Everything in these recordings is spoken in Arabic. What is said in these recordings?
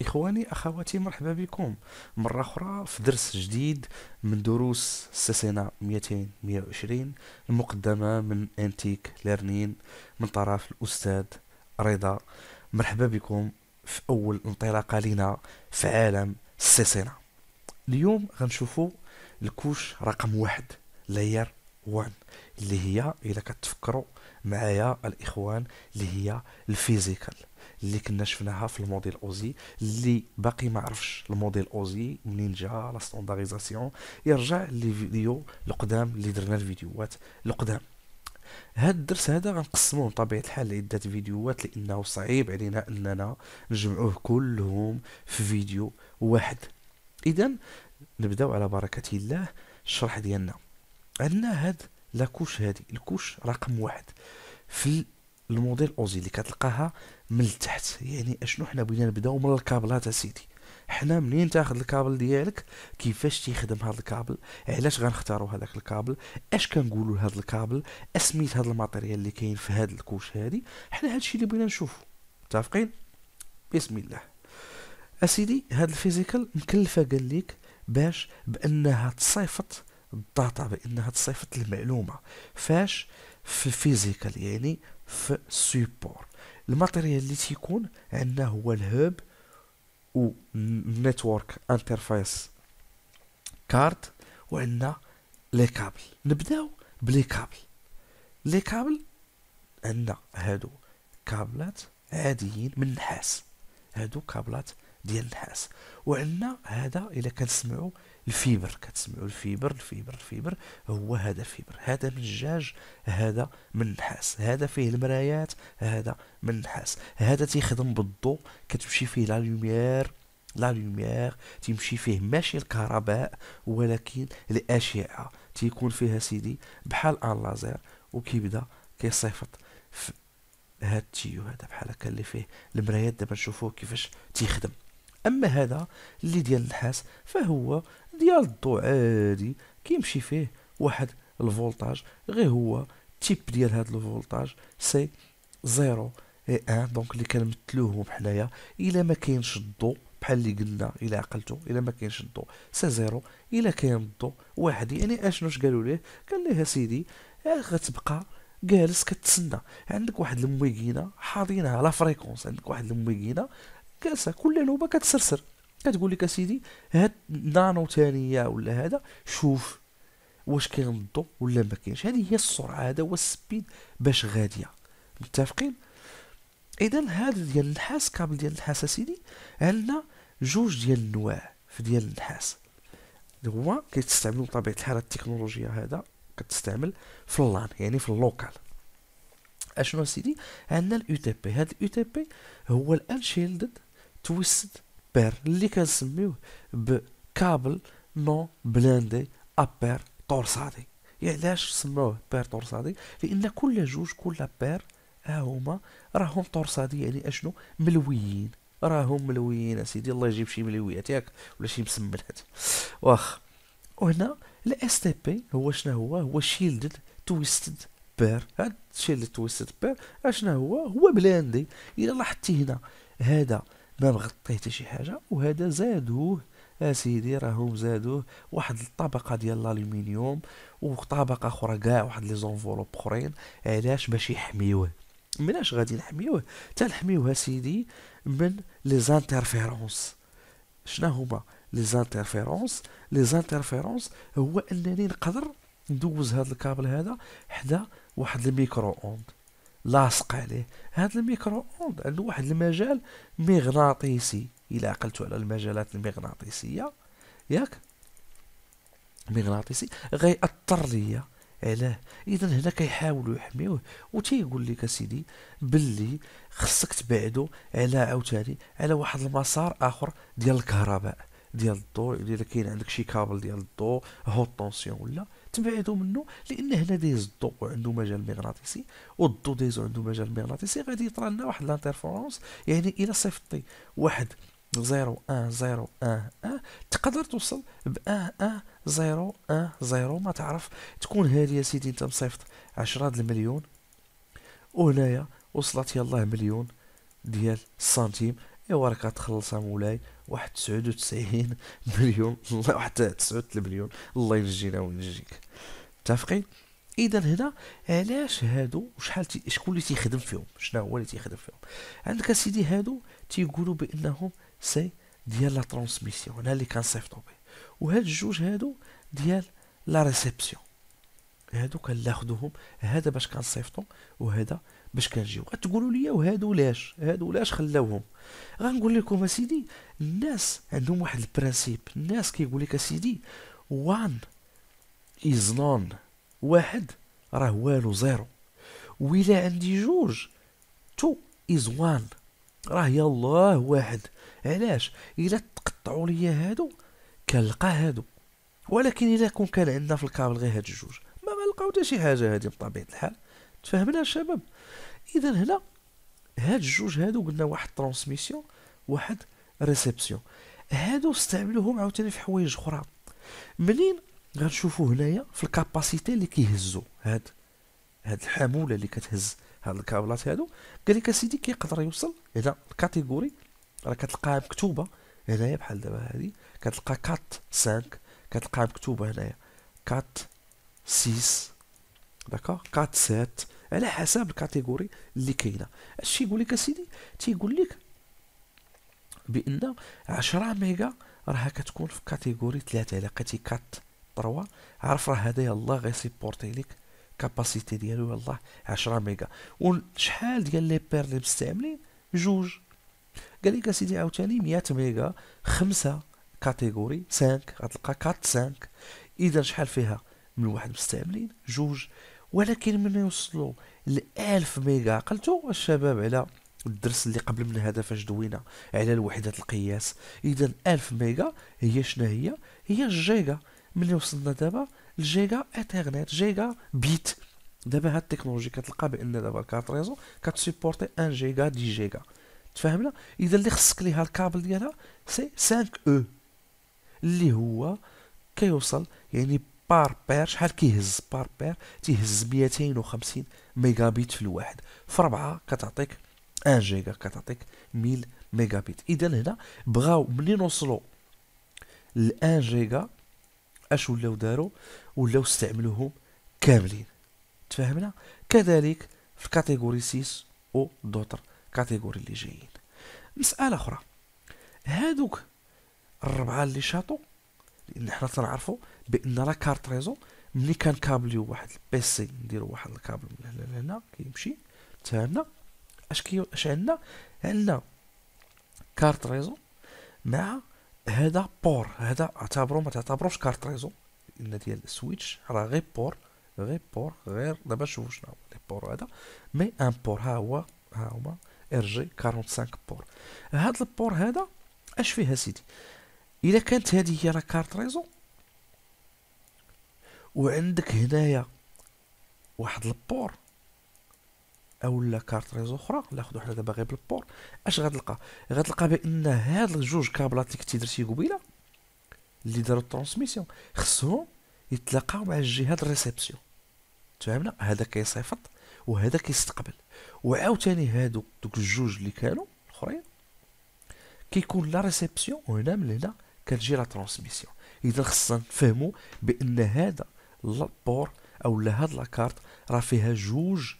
اخواني اخواتي مرحبا بكم مره اخرى في درس جديد من دروس السنه 200 120 المقدمه من انتيك ليرنين من طرف الاستاذ رضا مرحبا بكم في اول انطلاقه لنا في عالم السيسينا اليوم غنشوفوا الكوش رقم واحد لاير 1 اللي هي الا كتفكروا معايا الاخوان اللي هي الفيزيكال اللي كنا شفناها في الموديل اوزي اللي باقي ما عرفش الموديل اوزي منين جا لا ستاندارديزاسيون يرجع فيديو القدام اللي درنا الفيديوهات القدام هاد الدرس هذا غنقسموه بطبيعه الحال لعده فيديوهات لانه صعيب علينا اننا نجمعوه كلهم في فيديو واحد اذا نبداو على بركه الله الشرح ديالنا عندنا هاد لاكوش هادي الكوش رقم واحد في الموديل اوزي اللي كتلقاها من التحت يعني اشنو حنا بغينا نبداو من الكابلات اسيدي حنا منين تاخذ الكابل ديالك كيفاش تيخدم هذا الكابل علاش غنختاروا هذاك الكابل اش كنقولوا لهذا الكابل اسميت هذا الماتيريال اللي كاين في هذا الكوش هادي حنا هادشي اللي بغينا نشوفو متفقين بسم الله اسيدي هاد الفيزيكال مكلفه قال لك باش بانها تصيفط الداتا بانها تصيفط المعلومه فاش في الفيزيكال يعني في سيبور الماتيريال اللي تيكون عندنا هو الهوب و نتورك انترفيس كارد وعندنا لي كابل نبداو بلي كابل لي كابل عندنا هادو كابلات عاديين من النحاس هادو كابلات ديال النحاس وعندنا هذا الا كنسمعوا الفيبر كتسمعوا الفيبر الفيبر الفيبر هو هذا الفيبر هذا من الدجاج هذا من النحاس هذا فيه المرايات هذا من النحاس هذا تيخدم بالضوء كتمشي فيه لا لوميير لا لوميير تيمشي فيه ماشي الكهرباء ولكن الاشعه تيكون فيها سيدي بحال ان لازير وكيبدا كيصيفط هاد التيو هذا بحال هكا اللي فيه المرايات دابا نشوفوه كيفاش تيخدم اما هذا اللي ديال النحاس فهو ديال الضوء عادي كيمشي فيه واحد الفولتاج غير هو تيب ديال هذا الفولتاج سي زيرو اي ان دونك اللي كنمثلوه بحنايا الا ما كاينش الضوء بحال اللي قلنا الى عقلتو الا ما كاينش الضوء سي زيرو الا كاين الضوء واحد يعني اشنوش قالوا ليه قال ليه سيدي آه، غتبقى جالس كتسنى عندك واحد المويكينه حاضينها لا فريكونس عندك واحد المويكينه كاسه كل لوبة كتسرسر كتقول لك اسيدي هاد نانو ثانيه ولا هذا شوف واش كينضو ولا ما كاينش هذه هي السرعه هذا هو السبيد باش غاديه متفقين اذا هذا ديال النحاس كابل ديال النحاس اسيدي عندنا جوج ديال النواع في ديال النحاس هو كيتستعملوا بطبيعه الحال التكنولوجيا هذا كتستعمل في اللان يعني في اللوكال اشنو سيدي عندنا الاو تي بي هذا الاو تي بي هو الان تويستد بير اللي كنسميوه بكابل نو بلاندي ابير تورسادي يعني علاش سموه بير تورسادي لان كل جوج كل بير ها هما راهم تورسادي يعني اشنو ملويين راهم ملويين اسيدي الله يجيب شي ملويات ياك ولا شي مسملات واخ وهنا الاس تي بي هو شنو هو هو شيلدد تويستد بير هاد شيلد تويستد بير اشنا هو هو بلاندي الا لاحظتي هنا هذا ما مغطيه حتى شي حاجه وهذا زادوه اسيدي آه، راهم زادوه واحد الطبقه ديال الالومنيوم وطبقه اخرى كاع واحد لي زونفولوب اخرين علاش باش يحميوه مناش غادي نحميوه حتى نحميوه سيدي من لي زانترفيرونس شنو هما لي زانترفيرونس لي زانترفيرونس هو انني نقدر ندوز هذا الكابل هذا حدا واحد الميكرو اوند لاصق عليه هذا الميكرو اوند عنده واحد المجال مغناطيسي الى عقلتو على المجالات المغناطيسيه ياك مغناطيسي غيأثر ليا علاه اذا هنا كيحاولوا يحميوه وتيقول لك اسيدي باللي خصك تبعدو على عاوتاني على واحد المسار اخر ديال الكهرباء ديال الضوء الا كاين عندك شي كابل ديال الضوء هوت طونسيون ولا تبعدوا منه لان هنا دايز الضوء عنده مجال مغناطيسي والضوء دايز عنده مجال مغناطيسي غادي يطرى لنا واحد لانترفيرونس يعني الى صيفطي واحد زيرو ان زيرو ان ان تقدر توصل ب ان ان زيرو ان زيرو ما تعرف تكون هادي يا سيدي انت مصيفط عشرة د المليون وهنايا وصلت يلاه مليون ديال السنتيم ايوا راك غتخلصها مولاي واحد 99 مليون الله حتى 39 مليون الله ينجينا وينجيك متفقين اذا هنا علاش هادو شحال شكون اللي تيخدم فيهم شنو هو اللي تيخدم فيهم عندك اسيدي هادو تيقولوا بانهم سي ديال لا ترانسميسيون انا اللي كنصيفطو به وهاد الجوج هادو ديال لا ريسبسيون هادو كناخذوهم هذا باش كنصيفطو وهذا باش كنجيو غتقولوا لي وهادو لاش هادو لاش خلاوهم غنقول لكم اسيدي الناس عندهم واحد البرانسيب الناس كيقول لك اسيدي وان از نون واحد راه والو زيرو و عندي جوج تو از وان راه يالله واحد علاش الا تقطعوا لي هادو كنلقى هادو ولكن الا كون كان عندنا في الكابل غير هاد الجوج ما غنلقاو حتى شي حاجه هادي بطبيعه الحال تفهمنا الشباب اذا هنا هاد الجوج هادو قلنا واحد ترانسميسيون واحد ريسبسيون هادو استعملوهم عاوتاني في حوايج اخرى منين غنشوفو هنايا في الكاباسيتي اللي كيهزو هاد هاد الحموله اللي كتهز هاد الكابلات هادو قال لك اسيدي كيقدر يوصل هنا الكاتيجوري راه كتلقاها مكتوبه هنايا بحال دابا هادي كتلقى كات 5 كتلقاها مكتوبه هنايا كات 6 داكوغ كات 7 على حسب الكاتيجوري اللي كاينه اش يقول لك اسيدي تيقول لك بان 10 ميجا راها كتكون في كاتيجوري 3 الا لقيتي 4 3 عرف راه هذا يلاه سيبورتي لك كاباسيتي ديالو يلاه 10 ميجا وشحال ديال لي بير اللي مستعملين جوج قال لك اسيدي عاوتاني 100 ميجا خمسة كاتيجوري 5 غتلقى 4 5 اذا شحال فيها من واحد مستعملين جوج ولكن من يوصلوا ل 1000 ميجا عقلتوا الشباب على الدرس اللي قبل من هذا فاش دوينا على الوحدات القياس اذا 1000 ميجا هي شنو هي هي الجيجا ملي وصلنا دابا الجيجا انترنت جيجا بيت دابا هاد التكنولوجي كتلقى بان دابا الكارت ريزو كتسيبورتي 1 جيجا دي جيجا تفهمنا اذا اللي خصك ليها الكابل ديالها سي 5 او اللي هو كيوصل يعني بار بير شحال كيهز بار بير تيهز 250 ميجا بيت في الواحد في ربعة كتعطيك 1 جيجا كتعطيك 1000 ميجا بيت اذا هنا بغاو منين وصلوا ل 1 جيجا اش ولاو داروا ولاو استعملوهم كاملين تفهمنا كذلك في كاتيجوري 6 و دوتر كاتيجوري اللي جايين مساله اخرى هادوك الربعه اللي شاطوا لان حنا تنعرفوا بان لا كارت ريزو ملي كابليو واحد البيسي نديرو واحد الكابل من هنا لهنا كيمشي حتى هنا اش كي اش عندنا عندنا كارت ريزو مع هذا بور هذا اعتبرو ما تعتبروش كارت ريزو ان ديال السويتش راه غير بور غير بور غير دابا شوفوا شنو لي بور هذا مي ان بور ها هو ها هما ار جي 45 بور هاد البور هذا اش فيه سيدي اذا كانت هذه هي لا كارت ريزو وعندك هنايا واحد البور اولا كارت ريزو اخرى ناخذ حنا دابا غير بالبور اش غتلقى غتلقى بان هاد الجوج كابلات اللي كنتي درتي قبيله اللي داروا الترانسميسيون خصهم يتلاقاو مع الجهه الريسبسيون تفهمنا هذا كيصيفط وهذا كيستقبل وعاوتاني هادو دوك الجوج اللي كانوا الاخرين كيكون لا ريسبسيون هنا من هنا كتجي لا ترانسميسيون اذا خصنا نفهموا بان هذا لابور او هاد لاكارت راه فيها جوج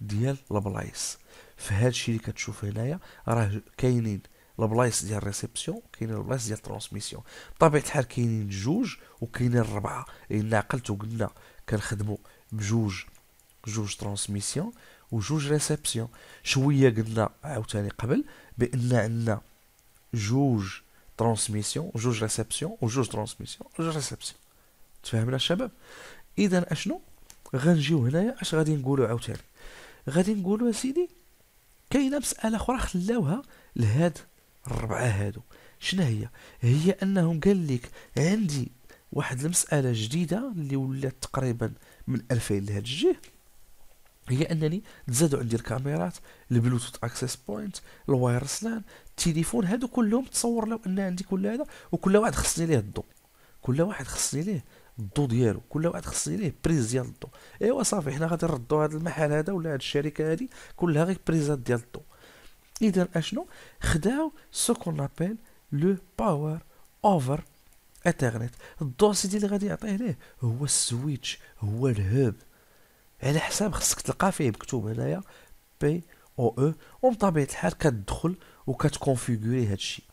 ديال البلايص فهاد الشيء اللي كتشوف هنايا راه كاينين البلايص ديال ريسبسيون كاينين البلايص ديال ترانسميسيون بطبيعه الحال كاينين جوج وكاينين ربعه يعني لان عقلت وقلنا كنخدموا بجوج جوج ترانسميسيون وجوج ريسبسيون شويه قلنا عاوتاني قبل بان عندنا جوج ترانسميسيون وجوج ريسبسيون وجوج ترانسميسيون وجوج ريسبسيون تفهمنا الشباب اذا اشنو غنجيو هنايا اش غادي نقولوا عاوتاني غادي نقولوا سيدي كاينه مساله اخرى خلاوها لهاد الربعه هادو شنو هي هي انهم قال لك عندي واحد المساله جديده اللي ولات تقريبا من 2000 لهاد الجهه هي انني تزادوا عندي الكاميرات البلوتوث اكسس بوينت الواير لان التليفون هادو كلهم تصور لو ان عندي كل هذا وكل واحد خصني ليه الضو كل واحد خصني ليه الضو ديالو كل واحد خصني ليه بريز ديال الضو ايوا صافي حنا غادي نردوا هذا المحل هذا ولا هاد الشركه هادي كلها غير بريزات ديال الضو اذا اشنو خداو سو كون لابيل لو باور اوفر انترنت الضو سيدي اللي غادي يعطيه ليه هو السويتش هو الهب على حساب خصك تلقى فيه مكتوب هنايا بي او او e، وبطبيعه الحال كتدخل وكتكونفيغوري الشيء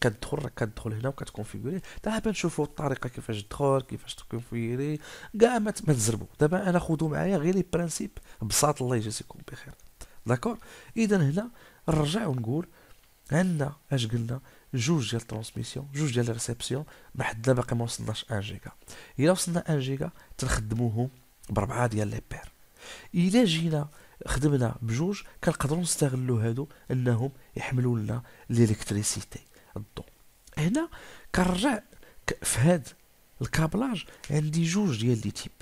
كتدخل راك كتدخل هنا وكتكونفيغوري دابا نشوفوا الطريقه كيفاش تدخل كيفاش تكونفيغوري كاع ما تزربوا دابا انا خذوا معايا غير لي برانسيب بساط الله يجازيكم بخير داكور اذا هنا نرجع ونقول عندنا اش قلنا جوج ديال الترانسميسيون جوج ديال الريسبسيون ما حدنا باقي ما وصلناش 1 جيجا الا وصلنا 1 جيجا تنخدموهم بربعه ديال لي بير الا جينا خدمنا بجوج كنقدروا نستغلوا هادو انهم يحملوا لنا الالكتريسيتي الضوء هنا كنرجع في هاد الكابلاج عندي جوج ديال لي تيب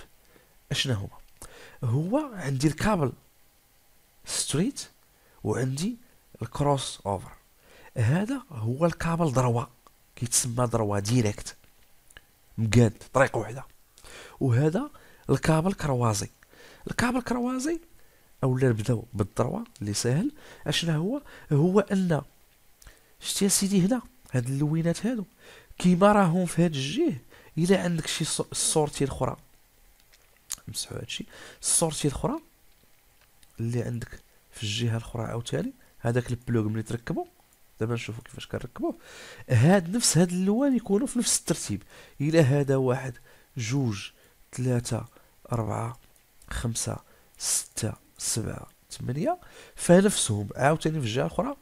اشنا هما هو عندي الكابل ستريت وعندي الكروس اوفر هذا هو الكابل دروا كيتسمى دروا ديريكت مقاد طريق وحده وهذا الكابل كروازي الكابل كروازي اولا نبداو بالضروه اللي ساهل اشنا هو هو ان شتي يا سيدي هنا هاد اللوينات هادو كيما راهم في هاد الجيه الا عندك شي سورتي اخرى نمسحو هادشي السورتي الاخرى اللي عندك في الجهه الاخرى عاوتاني هذاك البلوغ ملي تركبو دابا نشوفو كيفاش كنركبوه هاد نفس هاد اللوان يكونوا في نفس الترتيب الا هذا واحد جوج ثلاثة أربعة خمسة ستة سبعة ثمانية فنفسهم عاوتاني في الجهة الأخرى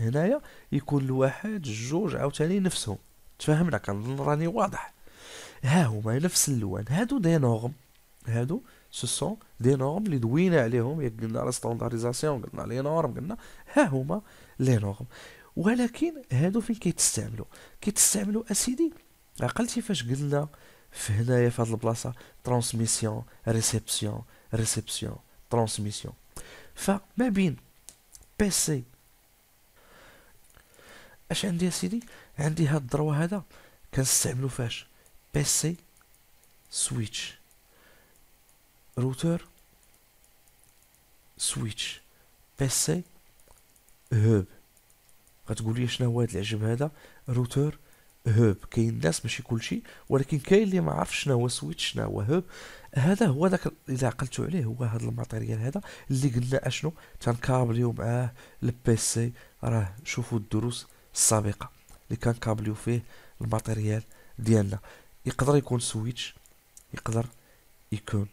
هنايا يكون الواحد جوج عاوتاني نفسهم تفهمنا كنظن راني واضح ها هما نفس اللوان هادو دي نورم هادو سو سون دي نورم اللي دوينا عليهم ياك قلنا لا ستاندارديزاسيون قلنا لي نورم قلنا ها هما لي نورم ولكن هادو فين كيتستعملوا كيتستعملوا اسيدي عقلتي فاش قلنا في هنايا في هاد البلاصه ترانسميسيون ريسبسيون ريسبسيون ترانسميسيون فما بين بي سي اش عندي يا سيدي عندي هاد الدروا هذا كنستعملو فاش بي سي سويتش روتر سويتش بي سي هوب غتقول لي شنو هو هاد العجب هذا روتر هوب كاين ناس ماشي كلشي ولكن كاين اللي ما عرفش شنو هو سويتش شنو هو هوب هذا هو داك الا عقلتو عليه هو هذا الماتيريال هذا اللي قلنا اشنو تنكابليو معاه البيسي راه شوفوا الدروس السابقه اللي كابليو فيه الماتيريال ديالنا يقدر يكون سويتش يقدر يكون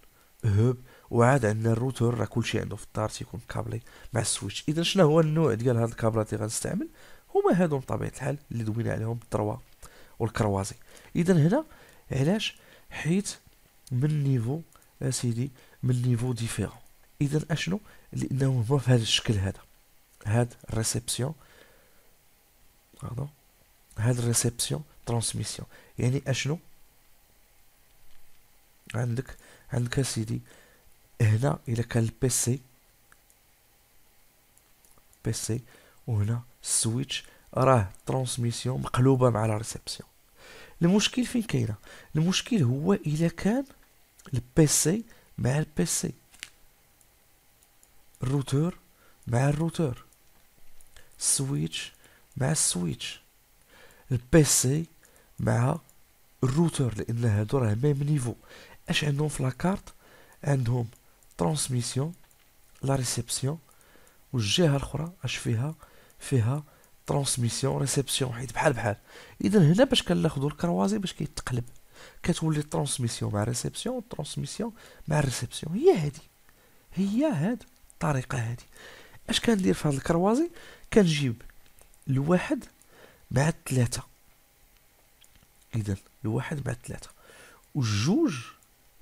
هوب وعاد عندنا الروتور راه كلشي عنده في الدار تيكون كابلي مع السويتش اذا شنو هو النوع ديال هاد الكابلات اللي غنستعمل هما هادو بطبيعه الحال اللي دوينا عليهم الثروه والكروازي اذا هنا علاش حيت من نيفو اسيدي آه، من نيفو ديفيرون اذا اشنو لانه هو في هذا الشكل هذا هاد ريسبسيون هذا هاد ريسبسيون ترانسميسيون يعني اشنو عندك عندك اسيدي هنا الى كان البيسي بيسي وهنا السويتش راه ترانسميسيون مقلوبه مع لا ريسبسيون المشكل فين كاينه المشكل هو الا كان البيسي مع البيسي الروتور مع الروتور السويتش مع السويتش البيسي مع الروتور لان هادو راه ميم نيفو اش عندهم في لاكارت عندهم ترانسميسيون لا ريسبسيون والجهه الاخرى اش فيها فيها ترانسميسيون ريسبسيون حيت بحال بحال اذا هنا باش كناخذوا الكروازي باش كيتقلب كتولي ترانسميسيون مع ريسبسيون ترانسميسيون مع ريسبسيون هي هادي هي هاد الطريقه هادي اش كندير في هاد الكروازي كنجيب الواحد مع الثلاثه اذا الواحد مع الثلاثه والجوج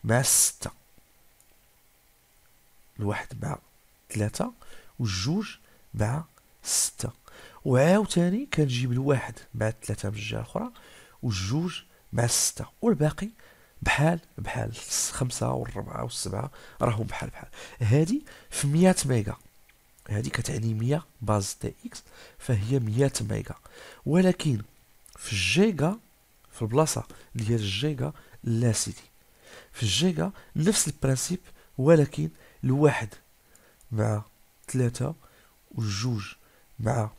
مع السته الواحد مع ثلاثه والجوج مع سته وعاوتاني كنجيب الواحد مع الثلاثه من الجهه الاخرى والجوج مع السته والباقي بحال بحال الخمسه والربعه والسبعه راهم بحال بحال هادي في 100 ميجا هادي كتعني 100 باز تي اكس فهي 100 ميجا ولكن في الجيجا في البلاصه ديال الجيجا لا سيدي في الجيجا نفس البرانسيب ولكن الواحد مع ثلاثة والجوج مع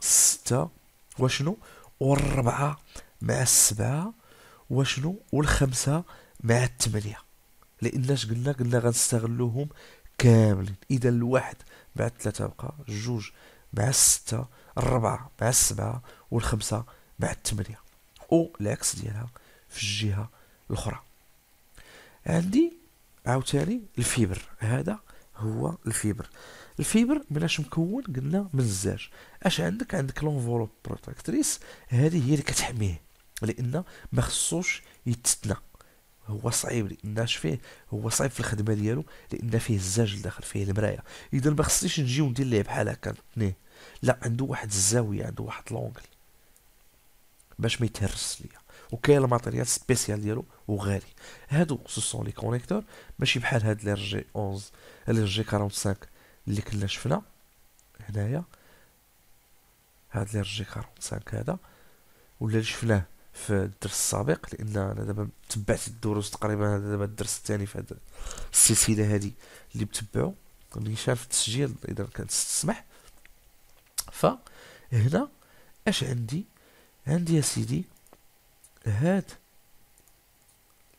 ستة وشنو والربعة مع السبعة وشنو والخمسة مع الثمانية لأنش قلنا قلنا غنستغلوهم كاملين إذا الواحد مع الثلاثة بقى جوج مع الستة الربعة مع السبعة والخمسة مع الثمانية أو العكس ديالها في الجهة الأخرى عندي عاوتاني الفيبر هذا هو الفيبر الفيبر بلاش مكون قلنا من الزاج اش عندك عندك لونفولوب بروتاكتريس هذه هي اللي كتحميه لان ما خصوش يتثنى هو صعيب لان اش فيه هو صعيب في الخدمه ديالو لان فيه الزاج الداخل فيه المرايه اذا ما خصنيش نجي وندير ليه بحال هكا نتنيه لا عنده واحد الزاويه عنده واحد لونغل باش ما يتهرس ليا وكاين الماتيريال سبيسيال ديالو وغالي هادو سو سون لي كونيكتور ماشي بحال هاد لي جي 11 لي جي 45 اللي كنا شفنا هنايا هاد لي رجي 45 هذا ولا اللي شفناه في الدرس السابق لان انا دابا تبعت الدروس تقريبا هذا دابا الدرس الثاني في هاد السلسله هذه اللي بتبعوا ملي شاف التسجيل اذا كانت تسمح فهنا اش عندي عندي يا سيدي هاد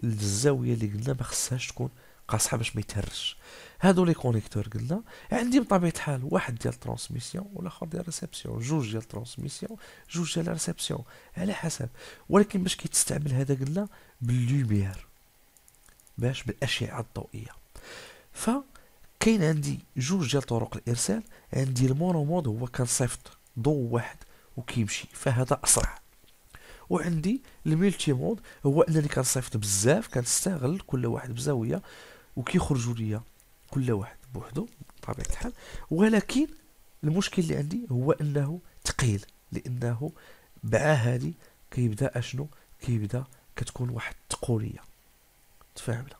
الزاويه اللي قلنا ما خصهاش تكون قاصحه باش ما يتهرش هادو لي كونيكتور قلنا عندي بطبيعه الحال واحد ديال ترانسميسيون والاخر ديال ريسبسيون جوج ديال ترانسميسيون جوج ديال ريسبسيون على حسب ولكن باش كيتستعمل هذا قلنا باللوميير باش بالاشعه الضوئيه ف كاين عندي جوج ديال طرق الارسال عندي المونومود هو كنصيفط ضوء واحد وكيمشي فهذا اسرع وعندي الملتي مود هو انني كنصيفط بزاف كنستغل كل واحد بزاويه وكيخرجوا ليا كل واحد بوحدو بطبيعه الحال ولكن المشكل اللي عندي هو انه ثقيل لانه مع هذه كيبدا اشنو كيبدا كتكون واحد التقوليه تفاهمنا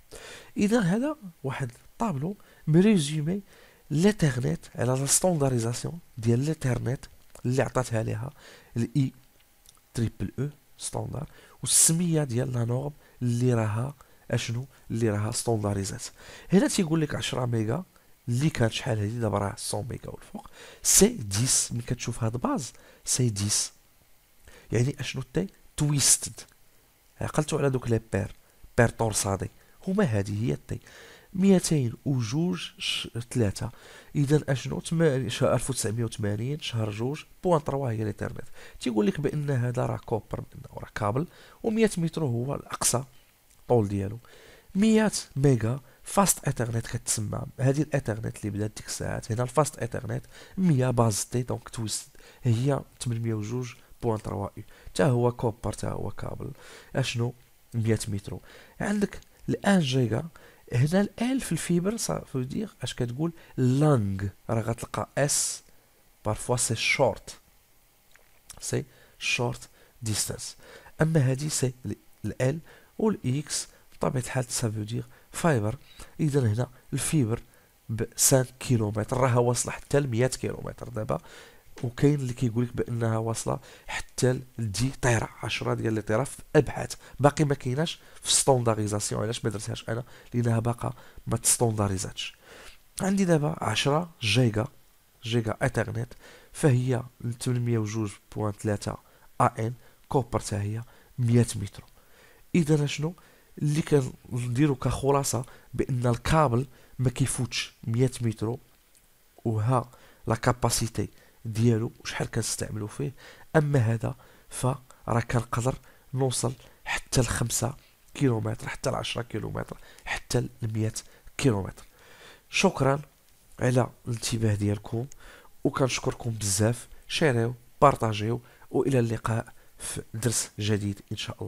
اذا هذا واحد الطابلو مريزومي لانترنيت على لا ستاندارديزاسيون ديال الانترنيت اللي عطاتها ليها الاي تريبل او ستاندار والسميه ديال لا نورم اللي راها اشنو اللي راها ستاندارديزات هنا تيقول لك 10 ميجا اللي كانت شحال هذه دابا راه 100 ميجا والفوق سي 10 ملي كتشوف هاد باز سي 10 يعني اشنو تي تويستد عقلتوا على دوك لي بير بير طورصادي هما هذه هي التي 200 وجوج ثلاثة اذا اشنو 1980 شهر جوج بوان 3 هي الانترنت تيقول لك بان هذا راه كوبر راه كابل و100 متر هو الاقصى الطول ديالو 100 ميجا فاست انترنت كتسمى هذه الانترنت اللي بدات ديك الساعات هنا الفاست انترنت 100 باز تي دونك تويست هي 802 بوان 3 اي حتى هو كوبر حتى هو كابل اشنو 100 مترو عندك الان جيجا هنا ال في الفيبر صافي دير اش كتقول لانغ راه غتلقى اس بارفوا سي شورت سي شورت ديستانس اما هادي سي ال والاكس بطبيعه الحال سافو دير فايبر اذا هنا الفيبر ب 5 كيلومتر راها واصله حتى ل 100 كيلومتر دابا وكاين اللي كيقول لك بانها واصله حتى لدي طيره 10 ديال لي طيره في ابحاث باقي ما كايناش في ستونداريزاسيون علاش ما درتهاش انا لانها باقا ما تستوندريزاتش عندي دابا 10 جيجا جيجا اترنت فهي 802.3 ان كوبر حتى هي 100 متر اذا شنو اللي كنديرو كخلاصه بان الكابل ما كيفوتش 100 متر وها لا كاباسيتي ديالو شحال كنستعملو فيه اما هذا فراه كنقدر نوصل حتى لخمسة كيلومتر حتى لعشرة كيلومتر حتى 100 كيلومتر شكرا على الانتباه ديالكم وكنشكركم بزاف شاريو بارطاجيو والى اللقاء في درس جديد ان شاء الله